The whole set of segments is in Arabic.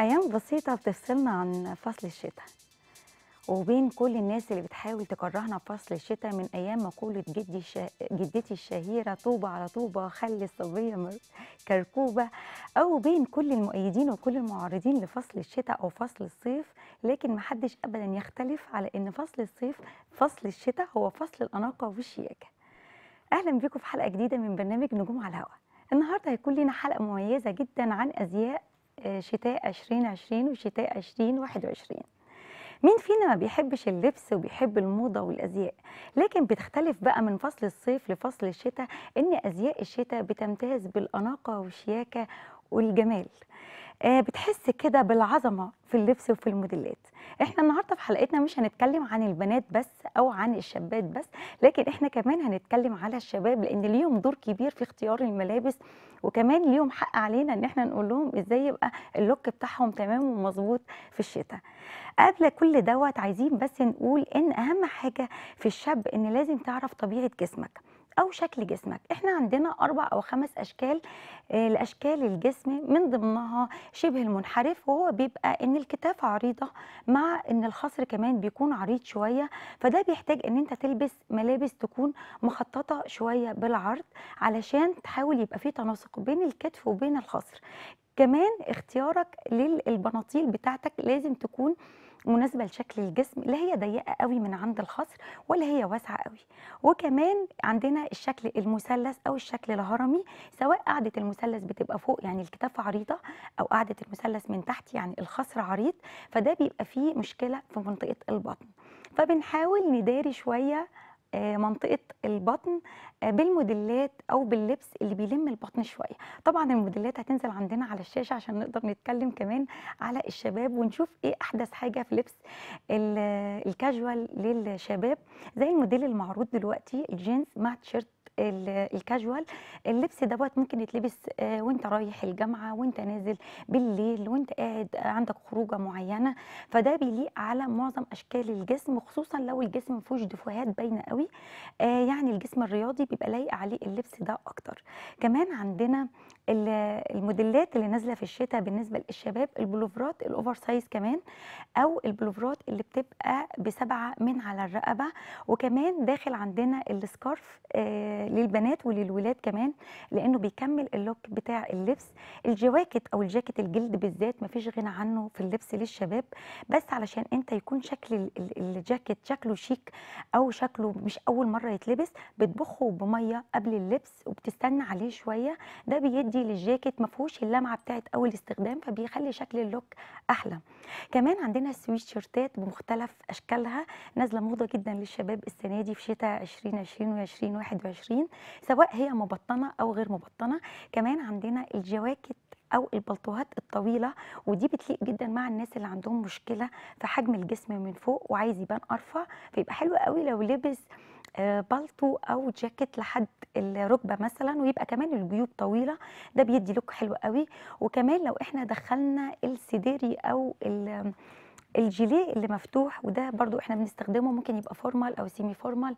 أيام بسيطة بتفصلنا عن فصل الشتاء وبين كل الناس اللي بتحاول تكرهنا بفصل الشتاء من أيام مقولة جدي شا... جدتي الشهيرة طوبة على طوبة خلي الصبية كركوبة أو بين كل المؤيدين وكل المعارضين لفصل الشتاء أو فصل الصيف لكن محدش أبدا يختلف على أن فصل الصيف فصل الشتاء هو فصل الأناقة والشياكة أهلا بيكم في حلقة جديدة من برنامج نجوم على الهواء النهاردة هيكون لنا حلقة مميزة جدا عن أزياء آه، شتاء 2020 وشتاء 2021 مين فينا ما بيحبش اللبس وبيحب الموضة والأزياء لكن بتختلف بقى من فصل الصيف لفصل الشتاء إن أزياء الشتاء بتمتاز بالأناقة والشياكة والجمال آه، بتحس كده بالعظمه في اللبس وفي الموديلات احنا النهارده في حلقتنا مش هنتكلم عن البنات بس او عن الشابات بس لكن احنا كمان هنتكلم على الشباب لان ليهم دور كبير في اختيار الملابس وكمان ليهم حق علينا ان احنا نقول لهم ازاي يبقى اللوك بتاعهم تمام ومظبوط في الشتاء قبل كل دوت عايزين بس نقول ان اهم حاجه في الشاب ان لازم تعرف طبيعه جسمك او شكل جسمك احنا عندنا اربع او خمس اشكال آه، لاشكال الجسم من ضمنها شبه المنحرف وهو بيبقى ان الكتاف عريضه مع ان الخصر كمان بيكون عريض شويه فده بيحتاج ان انت تلبس ملابس تكون مخططه شويه بالعرض علشان تحاول يبقى في تناسق بين الكتف وبين الخصر كمان اختيارك للبناطيل بتاعتك لازم تكون مناسبه لشكل الجسم لا هي ضيقه قوي من عند الخصر ولا هي واسعه قوي وكمان عندنا الشكل المثلث او الشكل الهرمي سواء قاعده المثلث بتبقى فوق يعني الكتاف عريضه او قاعده المثلث من تحت يعني الخصر عريض فده بيبقى فيه مشكله في منطقه البطن فبنحاول نداري شويه آه، منطقه البطن آه، بالموديلات او باللبس اللي بيلم البطن شويه طبعا الموديلات هتنزل عندنا على الشاشه عشان نقدر نتكلم كمان على الشباب ونشوف ايه احدث حاجه في لبس الكاجوال للشباب زي الموديل المعروض دلوقتي الجينز مع تيشيرت الكاجوال اللبس دوت ممكن يتلبس آه، وانت رايح الجامعه وانت نازل بالليل وانت قاعد عندك خروجه معينه فده بيليق على معظم اشكال الجسم خصوصا لو الجسم ما فيهوش دفوهات باينه قوي آه، يعني الجسم الرياضي بيبقى لايق عليه اللبس ده اكتر كمان عندنا الموديلات اللي نازله في الشتاء بالنسبه للشباب البلوفرات الاوفر سايز كمان او البلوفرات اللي بتبقى بسبعه من على الرقبه وكمان داخل عندنا السكارف آه، للبنات وللولاد كمان لانه بيكمل اللوك بتاع اللبس الجواكت او الجاكيت الجلد بالذات مفيش غنى عنه في اللبس للشباب بس علشان انت يكون شكل الجاكيت شكله شيك او شكله مش اول مره يتلبس بتبخه بميه قبل اللبس وبتستنى عليه شويه ده بيدي البودي للجاكيت ما فيهوش اللمعه بتاعه اول استخدام فبيخلي شكل اللوك احلى كمان عندنا سويت شيرتات بمختلف اشكالها نازله موضه جدا للشباب السنه دي في شتاء 2020 و2021 سواء هي مبطنه او غير مبطنه كمان عندنا الجواكت او البلطوهات الطويله ودي بتليق جدا مع الناس اللي عندهم مشكله في حجم الجسم من فوق وعايز يبان ارفع فيبقى حلو قوي لو لبس آه، بالطو او جاكيت لحد الركبه مثلا ويبقى كمان الجيوب طويله ده بيدي لوك حلو قوي وكمان لو احنا دخلنا السديري او الجيليه اللي مفتوح وده برضو احنا بنستخدمه ممكن يبقى فورمال او سيمي فورمال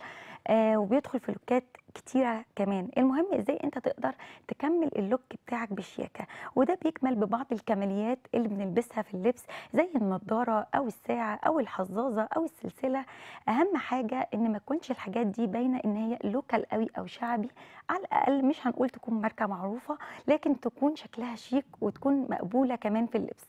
آه وبيدخل في لوكات كتيرة كمان المهم ازاي انت تقدر تكمل اللوك بتاعك بشياكة وده بيكمل ببعض الكماليات اللي بنلبسها في اللبس زي النضارة او الساعة او الحظاظة او السلسلة اهم حاجة ان ما تكونش الحاجات دي باينة ان هي لوكال قوي او شعبي على الاقل مش هنقول تكون ماركة معروفة لكن تكون شكلها شيك وتكون مقبولة كمان في اللبس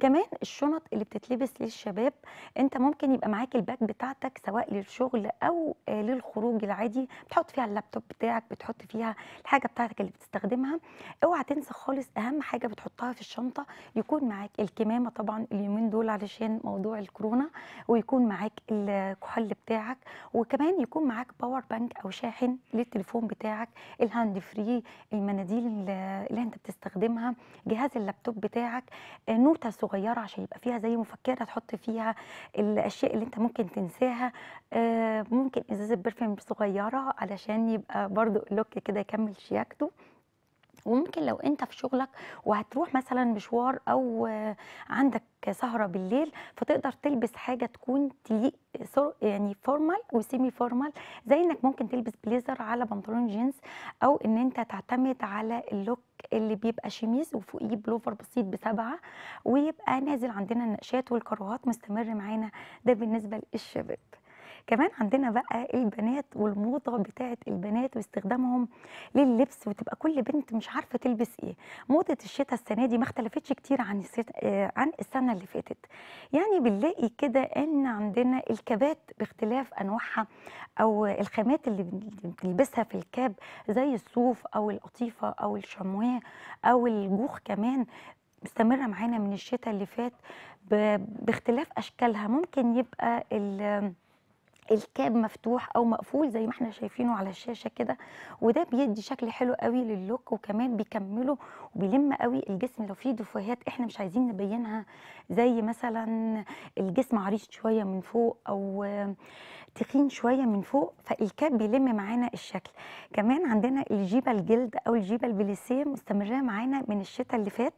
كمان الشنط اللي بتتلبس للشباب انت ممكن يبقى معاك الباك بتاعتك سواء للشغل او آه، للخروج العادي بتحط فيها اللابتوب بتاعك بتحط فيها الحاجه بتاعتك اللي بتستخدمها اوعى تنسى خالص اهم حاجه بتحطها في الشنطه يكون معاك الكمامه طبعا اليومين دول علشان موضوع الكورونا ويكون معاك الكحل بتاعك وكمان يكون معاك باور بانك او شاحن للتليفون بتاعك الهاند فري المناديل اللي انت بتستخدمها جهاز اللابتوب بتاعك آه، نوت نوتة صغيرة عشان يبقى فيها زي مفكرة تحط فيها الأشياء اللي أنت ممكن تنساها آه، ممكن إزازة برفيم صغيرة علشان يبقى برضو اللوك كده يكمل شياكته وممكن لو انت في شغلك وهتروح مثلا مشوار او عندك سهره بالليل فتقدر تلبس حاجه تكون تليق يعني فورمال وسيمي فورمال زي انك ممكن تلبس بليزر على بنطلون جينز او ان انت تعتمد على اللوك اللي بيبقى شميز وفوقيه بلوفر بسيط بسبعه ويبقى نازل عندنا النقشات والكروهات مستمر معانا ده بالنسبه للشباب كمان عندنا بقى البنات والموضه بتاعه البنات واستخدامهم لللبس وتبقى كل بنت مش عارفه تلبس ايه موضه الشتاء السنه دي ما اختلفتش كتير عن عن السنه اللي فاتت يعني بنلاقي كده ان عندنا الكابات باختلاف انواعها او الخامات اللي بنلبسها في الكاب زي الصوف او القطيفه او الشمواه او الجوخ كمان مستمره معانا من الشتاء اللي فات باختلاف اشكالها ممكن يبقى الكاب مفتوح او مقفول زي ما احنا شايفينه على الشاشه كده وده بيدي شكل حلو قوي للوك وكمان بيكمله وبيلم قوي الجسم لو في دفوهات احنا مش عايزين نبينها زي مثلا الجسم عريض شويه من فوق او تخين شويه من فوق فالكاب بيلم معانا الشكل كمان عندنا الجيبه الجلد او الجيبه البليسيه مستمره معانا من الشتاء اللي فات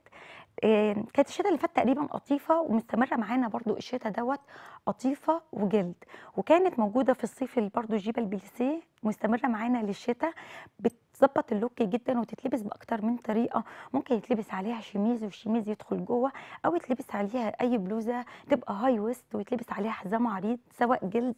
آه، كانت الشتاء اللي فات تقريبا قطيفه ومستمره معانا برضو الشتاء دوت قطيفه وجلد وكانت موجوده في الصيف برضو جبل بليسيه مستمره معانا للشتاء بت تظبط اللوك جدا وتتلبس باكتر من طريقه ممكن يتلبس عليها شميز والشميز يدخل جوه او يتلبس عليها اي بلوزه تبقى هاي ويست ويتلبس عليها حزام عريض سواء جلد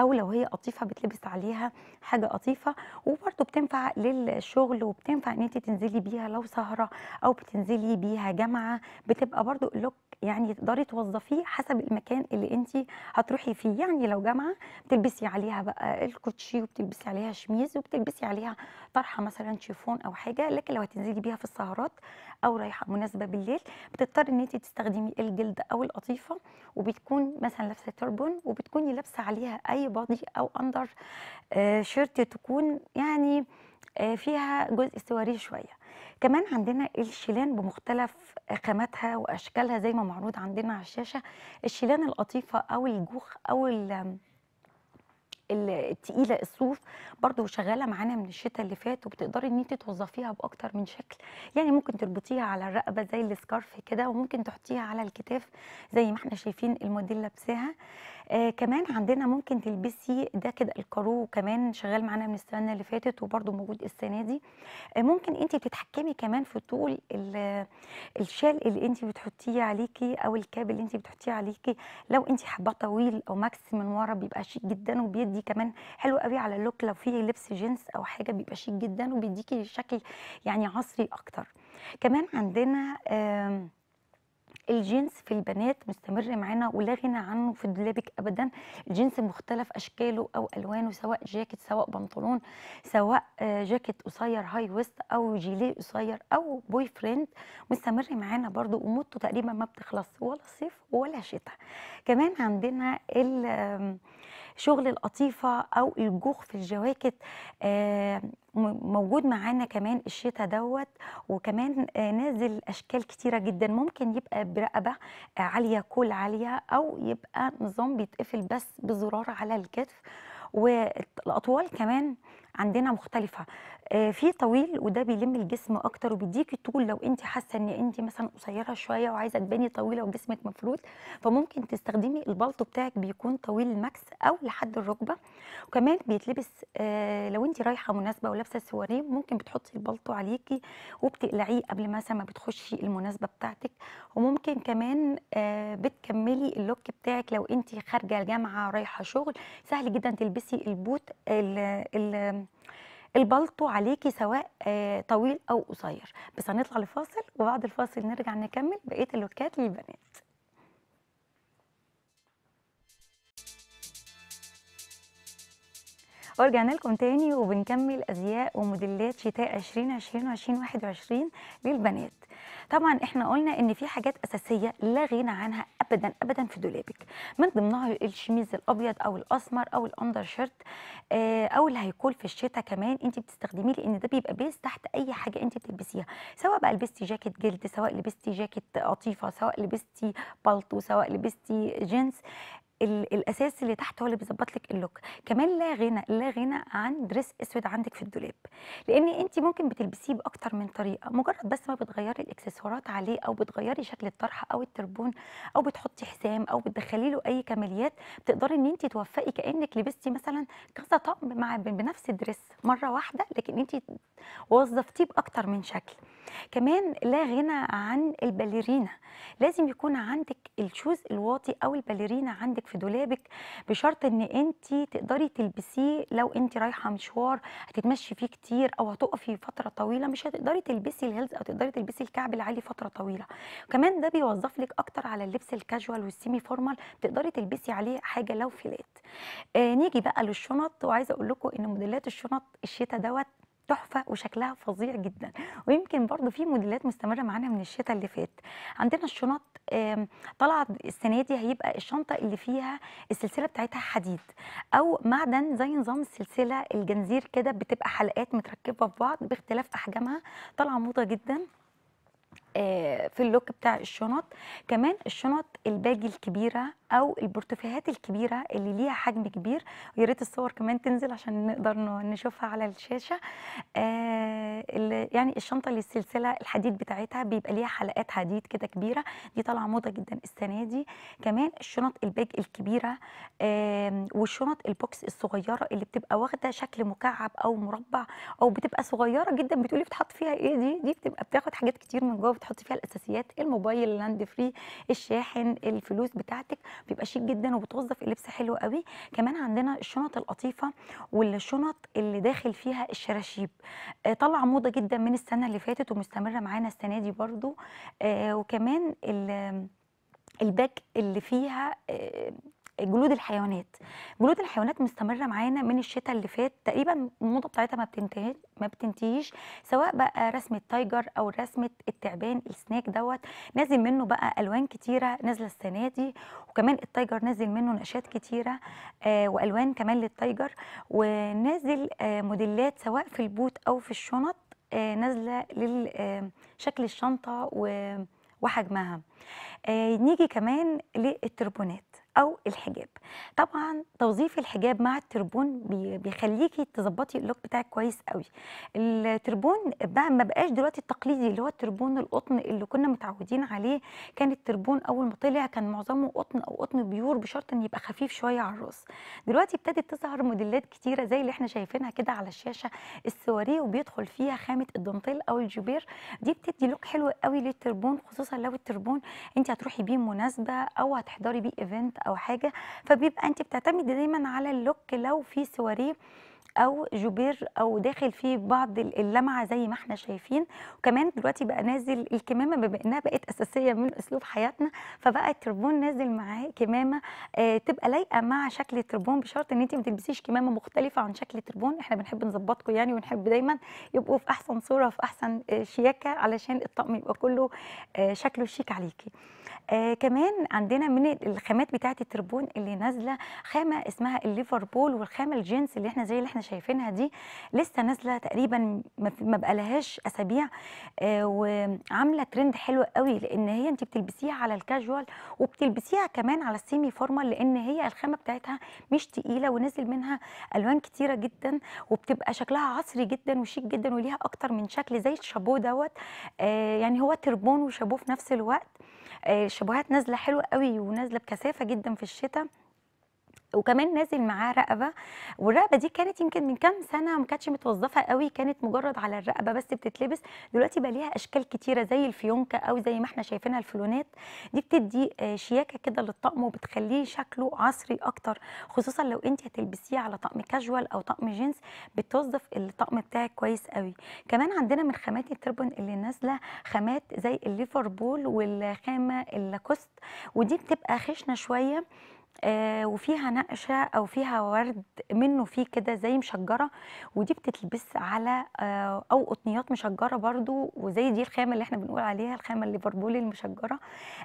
او لو هي قطيفه بتلبس عليها حاجه قطيفه وبرده بتنفع للشغل وبتنفع ان انت تنزلي بيها لو سهره او بتنزلي بيها جامعه بتبقى برده اللوك يعني تقدري توظفيه حسب المكان اللي انت هتروحي فيه يعني لو جامعه بتلبسي عليها بقى الكوتشي وبتلبسي عليها شميز وبتلبسي عليها طرحه مثلا شيفون او حاجه لكن لو هتنزلي بيها في السهرات او رايحه مناسبه بالليل بتضطري ان انت تستخدمي الجلد او القطيفه وبتكون مثلا لابسه تربون وبتكوني لابسه عليها اي بادي او اندر آه، شيرت تكون يعني آه، فيها جزء سواري شويه كمان عندنا الشيلان بمختلف خاماتها واشكالها زي ما معروض عندنا على الشاشه الشيلان القطيفه او الجوخ او التقيله الصوف برضو شغاله معانا من الشتاء اللي فات وبتقدري ان انت توظفيها باكتر من شكل يعني ممكن تربطيها على الرقبه زي السكارف كده وممكن تحطيها على الكتاف زي ما احنا شايفين الموديل لابساها آه كمان عندنا ممكن تلبسي ده كده الكارو كمان شغال معانا من السنه اللي فاتت وبرده موجود السنه دي آه ممكن انت تتحكمي كمان في طول الشال اللي انت بتحطيه عليكي او الكاب اللي انت بتحطيه عليكي لو انت حابه طويل او ماكس من ورا بيبقى شيك جدا وبيدي كمان حلو قوي على اللوك لو في لبس جينز او حاجه بيبقى شيك جدا وبيديكي شكل يعني عصري اكتر كمان عندنا آه الجينز في البنات مستمر معانا ولا غنى عنه في دولابك ابدا الجينز بمختلف اشكاله او الوانه سواء جاكيت سواء بنطلون سواء آه، جاكيت قصير هاي ويست او جيليه قصير او بوي فريند مستمر معانا برده ومدته تقريبا ما بتخلص ولا صيف ولا شتاء كمان عندنا ال شغل القطيفه او الجوخ في الجواكت آه، موجود معانا كمان الشتاء دوت وكمان آه، نازل اشكال كتيره جدا ممكن يبقى برقبه آه، عاليه كول عاليه او يبقى نظام بيتقفل بس بزرار على الكتف والاطوال كمان عندنا مختلفه آه، في طويل وده بيلم الجسم اكتر وبيديكي طول لو انت حاسه ان انت مثلا قصيره شويه وعايزه تباني طويله وجسمك مفرود فممكن تستخدمي البلطو بتاعك بيكون طويل الماكس او لحد الركبه وكمان بيتلبس آه، لو انت رايحه مناسبه ولابسه سواريه ممكن بتحطي البلطو عليكي وبتقلعيه قبل مثلا ما بتخشي المناسبه بتاعتك وممكن كمان آه، بتكملي اللوك بتاعك لو انت خارجه الجامعه رايحه شغل سهل جدا تلبسي البوت ال البلطو عليكي سواء آه، طويل او قصير بس هنطلع لفاصل وبعد الفاصل نرجع نكمل بقيه اللوكات للبنات ورجعنا لكم تاني وبنكمل ازياء وموديلات شتاء 2020 و 2021 للبنات طبعا احنا قلنا ان في حاجات اساسيه لا غنى عنها ابدا ابدا في دولابك من ضمنها الشميز الابيض او الاسمر او الاندر شيرت آه، او اللي هيكون في الشتاء كمان انت بتستخدميه لان ده بيبقى بيس تحت اي حاجه انت بتلبسيها سواء بقى لبستي جاكيت جلد سواء لبستي جاكيت قطيفه سواء لبستي بالطو سواء لبستي جينز الاساس اللي تحت هو اللي بيظبط لك اللوك كمان لا غنى لا غنى عن دريس اسود عندك في الدولاب لان انت ممكن بتلبسيه باكتر من طريقه مجرد بس ما بتغيري الاكسسوارات عليه او بتغيري شكل الطرحه او التربون او بتحطي حزام او بتدخلي له اي كماليات بتقدري ان انت توفقي كانك لبستي مثلا كذا طقم مع بنفس الدريس مره واحده لكن انت وظفتيه باكتر من شكل كمان لا غنى عن الباليرينا لازم يكون عندك الشوز الواطي او الباليرينا عندك في دولابك بشرط ان انت تقدري تلبسيه لو انت رايحه مشوار هتتمشي فيه كتير او هتقفي فتره طويله مش هتقدري تلبسي الهيلز او تقدري تلبسي الكعب العالي فتره طويله كمان ده بيوظف لك اكتر على اللبس الكاجوال والسيمي فورمال تقدري تلبسي عليه حاجه لو فيلات آه نيجي بقى للشنط وعايزه اقول لكم ان موديلات الشنط الشتاء دوت تحفه وشكلها فظيع جدا ويمكن برضو في موديلات مستمره معانا من الشتاء اللي فات عندنا الشنط طلعت السنه دي هيبقى الشنطه اللي فيها السلسله بتاعتها حديد او معدن زي نظام السلسله الجنزير كده بتبقى حلقات متركبه في بعض باختلاف احجامها طالعه موضه جدا آه، في اللوك بتاع الشنط كمان الشنط الباجي الكبيره او البورتفيهات الكبيره اللي ليها حجم كبير ويا ريت الصور كمان تنزل عشان نقدر نشوفها على الشاشه آه، يعني الشنطه اللي السلسله الحديد بتاعتها بيبقى ليها حلقات حديد كده كبيره دي طالعه موضه جدا السنه دي كمان الشنط الباج الكبيره والشنط البوكس الصغيره اللي بتبقى واخده شكل مكعب او مربع او بتبقى صغيره جدا بتقولي بتحط فيها ايه دي دي بتبقى بتاخد حاجات كتير من جوه بتحطي فيها الاساسيات الموبايل اللاند فري الشاحن الفلوس بتاعتك بيبقى شيك جدا وبتوظف اللبس حلو قوي كمان عندنا الشنط القطيفه والشنط اللي داخل فيها الشراشيب آه، طلع موضه جدا من السنه اللي فاتت ومستمره معانا السنه دي برضو آه، وكمان الباك اللي فيها آه، جلود الحيوانات جلود الحيوانات مستمره معانا من الشتاء اللي فات تقريبا الموضه بتاعتها ما بتنتهي ما بتنتهيش سواء بقى رسمه تايجر او رسمه التعبان السناك دوت نازل منه بقى الوان كتيره نازله السنه دي وكمان التايجر نازل منه نقشات كتيره آه والوان كمان للتايجر ونازل آه موديلات سواء في البوت او في الشنط آه نازله لشكل آه، الشنطه و وحجمها آه نيجي كمان للتربونات أو الحجاب طبعا توظيف الحجاب مع التربون بيخليكي تظبطي اللوك بتاعك كويس قوي التربون بقى ما بقاش دلوقتي التقليدي اللي هو التربون القطن اللي كنا متعودين عليه كان التربون اول ما طلع كان معظمه قطن او قطن بيور بشرط ان يبقى خفيف شويه على الراس دلوقتي ابتدت تظهر موديلات كتيره زي اللي احنا شايفينها كده على الشاشه السواريه وبيدخل فيها خامه الدانتيل او الجبير دي بتدي لوك حلو قوي للتربون خصوصا لو التربون انت هتروحي بيه مناسبه او هتحضري بيه ايفنت او حاجه ف فبيبقى انت بتعتمدي دايما على اللوك لو في سواريه او جوبير او داخل فيه بعض اللمعه زي ما احنا شايفين وكمان دلوقتي بقى نازل الكمامه بما انها بقت اساسيه من اسلوب حياتنا فبقى التربون نازل معاه كمامه آه تبقى لايقه مع شكل التربون بشرط ان انت ما تلبسيش كمامه مختلفه عن شكل التربون احنا بنحب نظبطكم يعني ونحب دايما يبقوا في احسن صوره في احسن آه، شياكه علشان الطقم يبقى كله آه شكله شيك عليكي آه كمان عندنا من الخامات بتاعه التربون اللي نازله خامه اسمها الليفربول والخامه الجينز اللي احنا زي اللي احنا شايفينها دي لسه نازله تقريبا ما بقالهاش اسابيع آه، وعامله ترند حلو قوي لان هي انت بتلبسيها على الكاجوال وبتلبسيها كمان على السيمي فورمال لان هي الخامه بتاعتها مش تقيله ونازل منها الوان كتيره جدا وبتبقى شكلها عصري جدا وشيك جدا وليها اكتر من شكل زي الشابو دوت آه، يعني هو تربون وشابوه في نفس الوقت الشابوهات آه، نازله حلوه قوي ونازله بكثافه جدا في الشتاء وكمان نازل معاه رقبه والرقبه دي كانت يمكن من كام سنه ما كانتش متوظفه قوي كانت مجرد على الرقبه بس بتتلبس دلوقتي بقى ليها اشكال كتيره زي الفيونكه او زي ما احنا شايفينها الفلونات دي بتدي آه، شياكه كده للطقم وبتخليه شكله عصري اكتر خصوصا لو انت هتلبسيه على طقم كاجوال او طقم جينز بتوظف الطقم بتاعك كويس قوي كمان عندنا من خامات التربون اللي نازله خامات زي الليفربول والخامه اللاكوست ودي بتبقى خشنه شويه آه، وفيها نقشه او فيها ورد منه فيه كده زي مشجره ودي بتتلبس على آه، او قطنيات مشجره برضو وزي دي الخامه اللي احنا بنقول عليها الخامه بربولي المشجره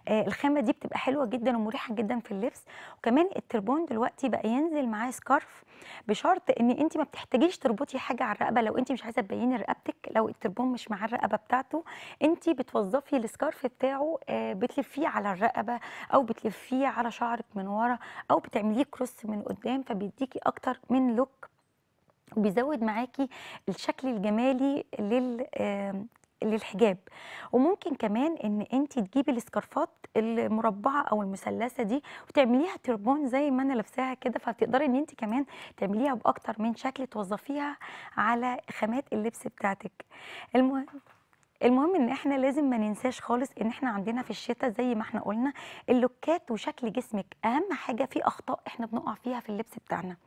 آه، الخامه دي بتبقى حلوه جدا ومريحه جدا في اللبس وكمان التربون دلوقتي بقى ينزل معاه سكارف بشرط ان انت ما بتحتاجيش تربطي حاجه على الرقبه لو انت مش عايزه تبيني رقبتك لو التربون مش مع الرقبه بتاعته انت بتوظفي السكارف بتاعه بتلفيه على الرقبه او بتلفيه على شعرك من ورا او بتعمليه كروس من قدام فبيديكي اكتر من لوك وبيزود معاكي الشكل الجمالي لل للحجاب وممكن كمان ان انت تجيبي السكارفات المربعه او المثلثه دي وتعمليها تربون زي ما انا لابساها كده فتقدري ان انت كمان تعمليها باكتر من شكل توظفيها على خامات اللبس بتاعتك المهم المهم ان احنا لازم ما ننساش خالص ان احنا عندنا في الشتاء زي ما احنا قلنا اللوكات وشكل جسمك اهم حاجه في اخطاء احنا بنقع فيها في اللبس بتاعنا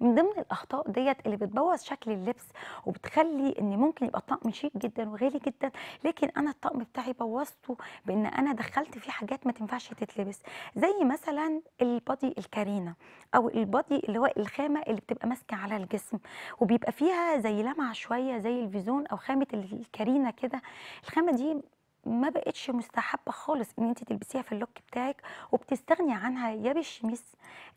من ضمن الاخطاء ديت اللي بتبوظ شكل اللبس وبتخلي ان ممكن يبقى الطقم شيك جدا وغالي جدا لكن انا الطقم بتاعي بوظته بان انا دخلت فيه حاجات ما تنفعش تتلبس زي مثلا البادي الكارينا او البادي اللي هو الخامه اللي بتبقى ماسكه على الجسم وبيبقى فيها زي لمعه شويه زي الفيزون او خامه الكارينا كده الخامه دي ما بقتش مستحبه خالص ان انت تلبسيها في اللوك بتاعك وبتستغني عنها يا بالشميس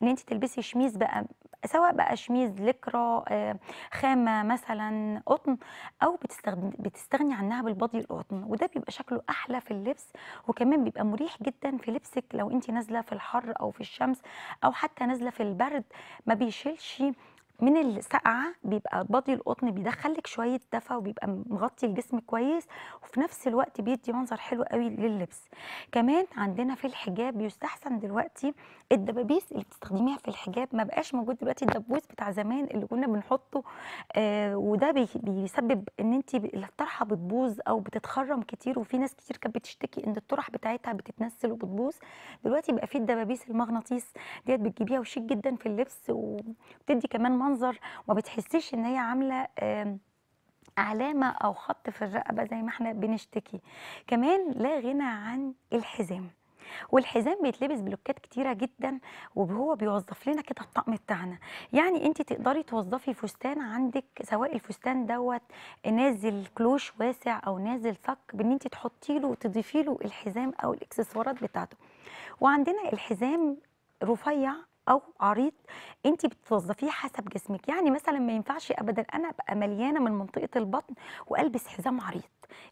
ان انت تلبسي شميس بقى سواء بقى شميس لكرة آه، خامه مثلا قطن او بتستغني عنها بالبادي القطن وده بيبقى شكله احلى في اللبس وكمان بيبقى مريح جدا في لبسك لو انت نازله في الحر او في الشمس او حتى نازله في البرد ما بيشيلش من السقعه بيبقى بادي القطن بيدخل لك شويه دفى وبيبقى مغطي الجسم كويس وفي نفس الوقت بيدي منظر حلو قوي لللبس كمان عندنا في الحجاب يستحسن دلوقتي الدبابيس اللي بتستخدميها في الحجاب ما بقاش موجود دلوقتي الدبوس بتاع زمان اللي كنا بنحطه آه وده بيسبب ان انت الطرحه بتبوظ او بتتخرم كتير وفي ناس كتير كانت بتشتكي ان الطرح بتاعتها بتتنسل وبتبوظ دلوقتي بقى في الدبابيس المغناطيس ديت بتجيبيها وشيك جدا في اللبس وبتدي كمان المنظر وما بتحسيش ان هي عامله علامة أو خط في الرقبة زي ما احنا بنشتكي كمان لا غنى عن الحزام والحزام بيتلبس بلوكات كتيره جدا وهو بيوظف لنا كده الطقم بتاعنا يعني انت تقدري توظفي فستان عندك سواء الفستان دوت نازل كلوش واسع او نازل صك بان انت تحطي له وتضيفي له الحزام او الاكسسوارات بتاعته وعندنا الحزام رفيع او عريض انت بتوظفيه حسب جسمك يعني مثلا ما ينفعش ابدا انا ابقى مليانه من منطقه البطن والبس حزام عريض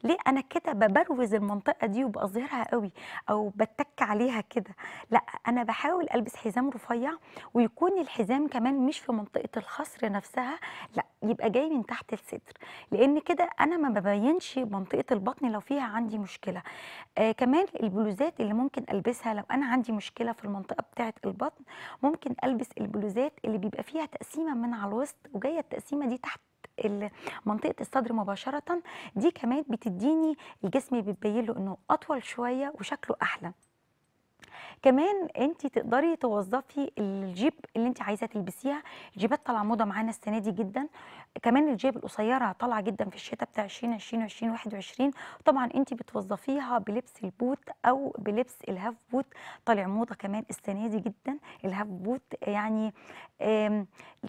ليه انا كده ببروز المنطقه دي وبأظهرها قوي او بتك عليها كده لا انا بحاول البس حزام رفيع ويكون الحزام كمان مش في منطقه الخصر نفسها لا يبقى جاي من تحت الصدر لان كده انا ما ببينش منطقه البطن لو فيها عندي مشكله آه كمان البلوزات اللي ممكن البسها لو انا عندي مشكله في المنطقه بتاعه البطن ممكن البس البلوزات اللي بيبقى فيها تقسيمه من على الوسط وجايه التقسيمه دي تحت منطقه الصدر مباشره دي كمان بتديني الجسم بتبين له انه اطول شويه وشكله احلى كمان انت تقدري توظفي الجيب اللي انت عايزه تلبسيها الجيبات طالعه موضه معانا السنه دي جدا كمان الجيب القصيره طالعه جدا في الشتاء بتاع 2020 2021 طبعا انت بتوظفيها بلبس البوت او بلبس الهاف بوت طالع موضه كمان السنه دي جدا الهاف بوت يعني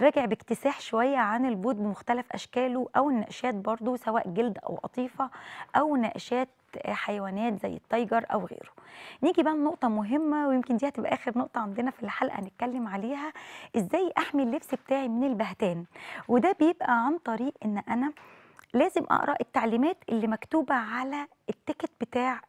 راجع باكتساح شويه عن البوت بمختلف اشكاله او النقشات برضو سواء جلد او قطيفه او نقشات حيوانات زي التايجر او غيره نيجي بقى لنقطه مهمه ويمكن دي هتبقى اخر نقطه عندنا في الحلقه هنتكلم عليها ازاي احمي اللبس بتاعي من البهتان وده بيبقى عن طريق ان انا لازم اقرا التعليمات اللي مكتوبه على التيكت بتاع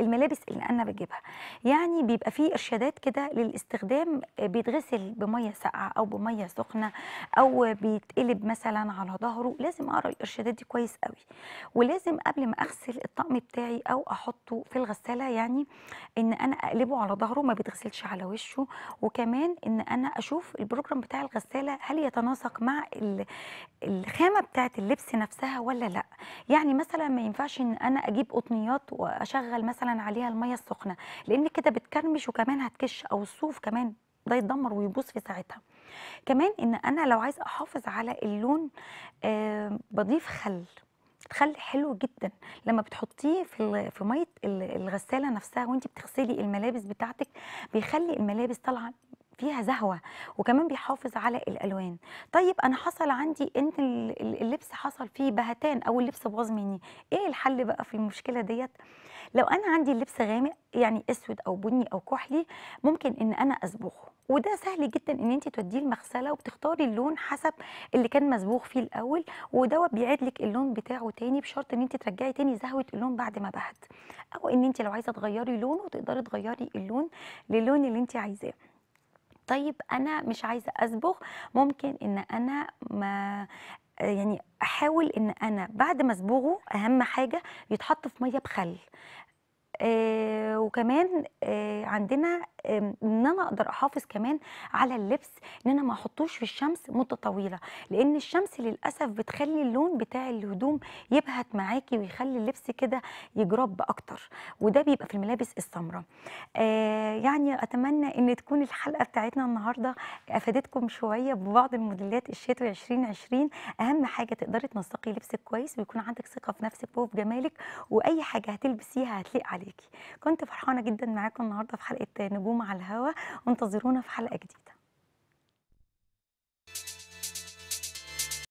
الملابس اللي انا بجيبها يعني بيبقى في ارشادات كده للاستخدام آه، بيتغسل بميه ساقعه او بميه سخنه او بيتقلب مثلا على ظهره لازم اقرا الارشادات دي كويس قوي ولازم قبل ما اغسل الطقم بتاعي او احطه في الغساله يعني ان انا اقلبه على ظهره ما بيتغسلش على وشه وكمان ان انا اشوف البروجرام بتاع الغساله هل يتناسق مع الخامه بتاعه اللبس نفسها ولا لا يعني مثلا ما ينفعش ان انا اجيب قطنيات واشغل مثلا عليها الميه السخنه لان كده بتكرمش وكمان هتكش او الصوف كمان ده يتدمر ويبوظ في ساعتها كمان ان انا لو عايز احافظ على اللون آه بضيف خل خل حلو جدا لما بتحطيه في في ميه الغساله نفسها وانت بتغسلي الملابس بتاعتك بيخلي الملابس طالعه فيها زهوه وكمان بيحافظ على الالوان طيب انا حصل عندي ان اللبس حصل فيه بهتان او اللبس باظ مني ايه الحل بقى في المشكله ديت لو انا عندي اللبس غامق يعني اسود او بني او كحلي ممكن ان انا اصبغه وده سهل جدا ان انت توديه المغسله وبتختاري اللون حسب اللي كان مسبوغ فيه الاول ودوت بيعيد لك اللون بتاعه تاني بشرط ان انت ترجعي تاني زهوه اللون بعد ما بهت او ان انت لو عايزه تغيري لونه تقدري تغيري اللون للون اللي انت عايزاه طيب انا مش عايزه اصبغ ممكن ان انا ما يعني احاول ان انا بعد ما اصبغه اهم حاجه يتحط في ميه بخل آه، وكمان آه عندنا ان انا اقدر احافظ كمان على اللبس ان انا ما احطوش في الشمس مده طويله لان الشمس للاسف بتخلي اللون بتاع الهدوم يبهت معاكي ويخلي اللبس كده يجرب اكتر وده بيبقى في الملابس السمراء آه يعني اتمنى ان تكون الحلقه بتاعتنا النهارده افادتكم شويه ببعض الموديلات الشتوي 2020 اهم حاجه تقدري تنسقي لبسك كويس ويكون عندك ثقه في نفسك وفي جمالك واي حاجه هتلبسيها هتليق عليك بيكي كنت فرحانه جدا معاكم النهارده في حلقه نجوم على الهوا وانتظرونا في حلقه جديده